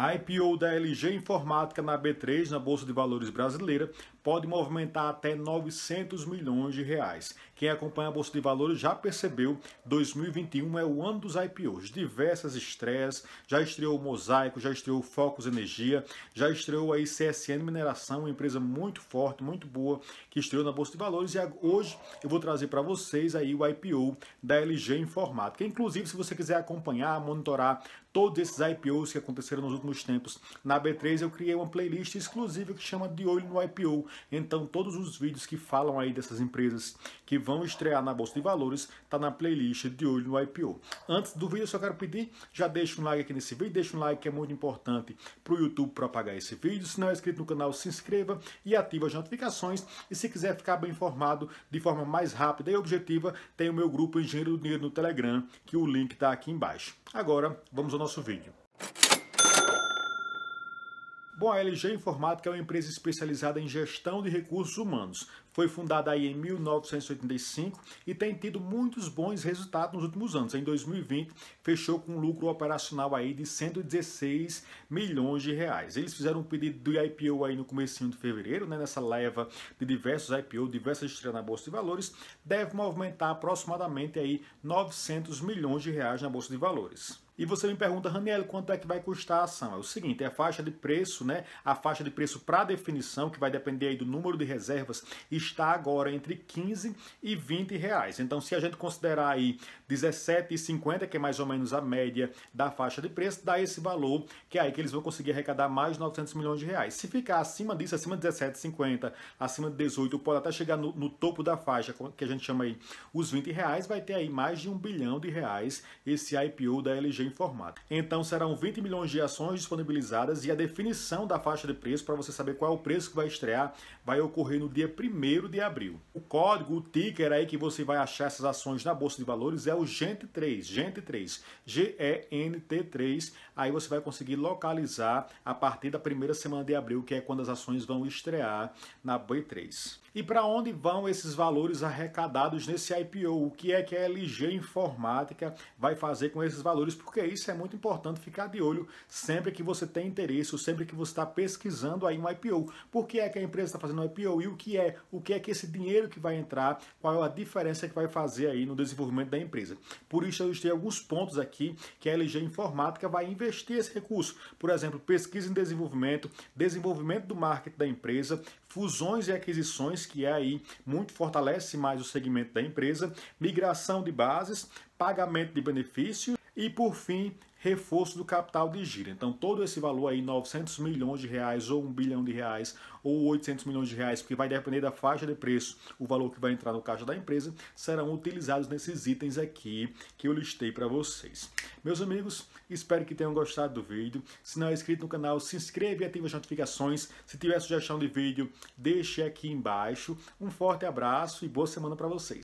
A IPO da LG Informática na B3, na Bolsa de Valores brasileira, pode movimentar até 900 milhões de reais. Quem acompanha a Bolsa de Valores já percebeu, 2021 é o ano dos IPOs. Diversas estreias, já estreou o Mosaico, já estreou o Focus Energia, já estreou a ICSN Mineração, uma empresa muito forte, muito boa, que estreou na Bolsa de Valores. E hoje eu vou trazer para vocês aí o IPO da LG Informática. Inclusive, se você quiser acompanhar, monitorar todos esses IPOs que aconteceram nos últimos últimos tempos. Na B3 eu criei uma playlist exclusiva que chama De Olho no IPO. Então todos os vídeos que falam aí dessas empresas que vão estrear na Bolsa de Valores tá na playlist De Olho no IPO. Antes do vídeo eu só quero pedir, já deixa um like aqui nesse vídeo, deixa um like que é muito importante para o YouTube propagar esse vídeo. Se não é inscrito no canal, se inscreva e ative as notificações. E se quiser ficar bem informado de forma mais rápida e objetiva, tem o meu grupo Engenheiro do Dinheiro no Telegram, que o link está aqui embaixo. Agora, vamos ao nosso vídeo. Bom, a LG é Informática é uma empresa especializada em gestão de recursos humanos. Foi fundada aí em 1985 e tem tido muitos bons resultados nos últimos anos. Em 2020, fechou com um lucro operacional aí de 116 milhões de reais. Eles fizeram um pedido do IPO aí no começo de fevereiro, né, nessa leva de diversos IPO, diversas estrelas na Bolsa de Valores, deve movimentar aproximadamente aí 900 milhões de reais na Bolsa de Valores. E você me pergunta, Raniel, quanto é que vai custar a ação? É o seguinte, é a faixa de preço, né? A faixa de preço para definição, que vai depender aí do número de reservas, está agora entre 15 e 20 reais. Então, se a gente considerar aí 17,50, que é mais ou menos a média da faixa de preço, dá esse valor, que é aí que eles vão conseguir arrecadar mais de 900 milhões de reais. Se ficar acima disso, acima de 17,50, acima de 18, pode até chegar no, no topo da faixa, que a gente chama aí os 20 reais, vai ter aí mais de um bilhão de reais esse IPO da LG informática. Então serão 20 milhões de ações disponibilizadas e a definição da faixa de preço para você saber qual é o preço que vai estrear vai ocorrer no dia 1 de abril. O código, o ticker aí que você vai achar essas ações na bolsa de valores é o GENT3, GENT3, G E N T 3. Aí você vai conseguir localizar a partir da primeira semana de abril, que é quando as ações vão estrear na B3. E para onde vão esses valores arrecadados nesse IPO? O que é que a LG Informática vai fazer com esses valores? porque isso é muito importante ficar de olho sempre que você tem interesse, ou sempre que você está pesquisando aí um IPO. Por que é que a empresa está fazendo um IPO e o que é? O que é que esse dinheiro que vai entrar, qual é a diferença que vai fazer aí no desenvolvimento da empresa? Por isso eu tem alguns pontos aqui que a LG Informática vai investir esse recurso. Por exemplo, pesquisa em desenvolvimento, desenvolvimento do marketing da empresa, fusões e aquisições, que é aí muito fortalece mais o segmento da empresa, migração de bases, pagamento de benefícios e por fim, reforço do capital de giro. Então todo esse valor aí, 900 milhões de reais ou 1 bilhão de reais ou 800 milhões de reais, porque vai depender da faixa de preço, o valor que vai entrar no caixa da empresa, serão utilizados nesses itens aqui que eu listei para vocês. Meus amigos, espero que tenham gostado do vídeo. Se não é inscrito no canal, se inscreva e ative as notificações. Se tiver sugestão de vídeo, deixe aqui embaixo. Um forte abraço e boa semana para vocês.